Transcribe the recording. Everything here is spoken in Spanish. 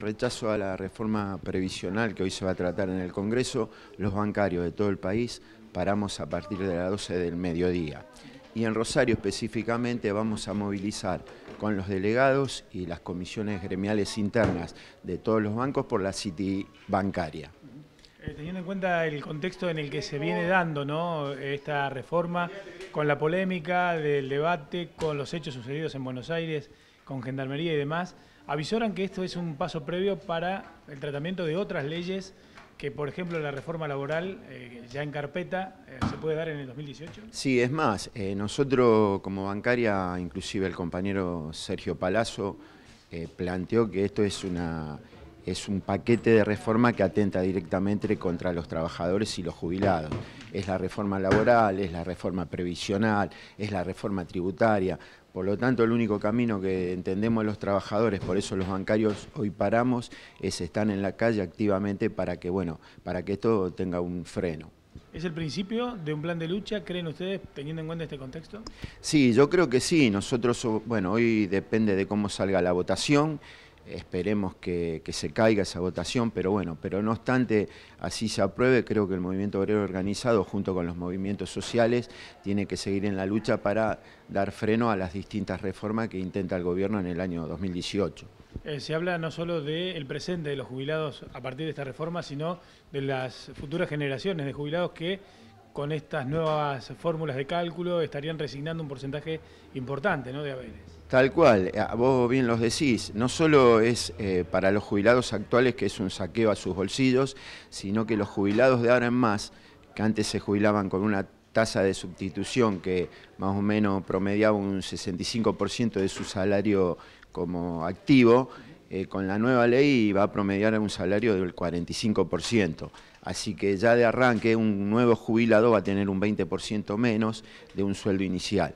Rechazo a la reforma previsional que hoy se va a tratar en el Congreso. Los bancarios de todo el país paramos a partir de las 12 del mediodía. Y en Rosario específicamente vamos a movilizar con los delegados y las comisiones gremiales internas de todos los bancos por la City Bancaria teniendo en cuenta el contexto en el que se viene dando esta reforma, con la polémica del debate, con los hechos sucedidos en Buenos Aires, con Gendarmería y demás, avisoran que esto es un paso previo para el tratamiento de otras leyes que, por ejemplo, la reforma laboral eh, ya en carpeta eh, se puede dar en el 2018? Sí, es más, eh, nosotros como bancaria, inclusive el compañero Sergio Palazzo, planteó que esto es una es un paquete de reforma que atenta directamente contra los trabajadores y los jubilados. Es la reforma laboral, es la reforma previsional, es la reforma tributaria. Por lo tanto, el único camino que entendemos los trabajadores, por eso los bancarios hoy paramos, es estar en la calle activamente para que, bueno, para que esto tenga un freno. ¿Es el principio de un plan de lucha, creen ustedes, teniendo en cuenta este contexto? Sí, yo creo que sí. Nosotros, bueno, hoy depende de cómo salga la votación esperemos que, se caiga esa votación, pero bueno, pero no obstante así se apruebe, creo que el movimiento obrero organizado junto con los movimientos sociales tiene que seguir en la lucha para dar freno a las distintas reformas que intenta el gobierno en el año 2018. Eh, se habla no solo del presente de los jubilados a partir de esta reforma, sino de las futuras generaciones de jubilados que con estas nuevas fórmulas de cálculo estarían resignando un porcentaje importante ¿no? de haberes. Tal cual, eh, vos bien los decís, no solo es eh, para los jubilados actuales que es un saqueo a sus bolsillos, sino que los jubilados de ahora en más, que antes se jubilaban con una tasa de sustitución que más o menos promediaba un 65% de su salario como activo, eh, con la nueva ley va a promediar un salario del 45%. Así que ya de arranque un nuevo jubilado va a tener un 20% menos de un sueldo inicial.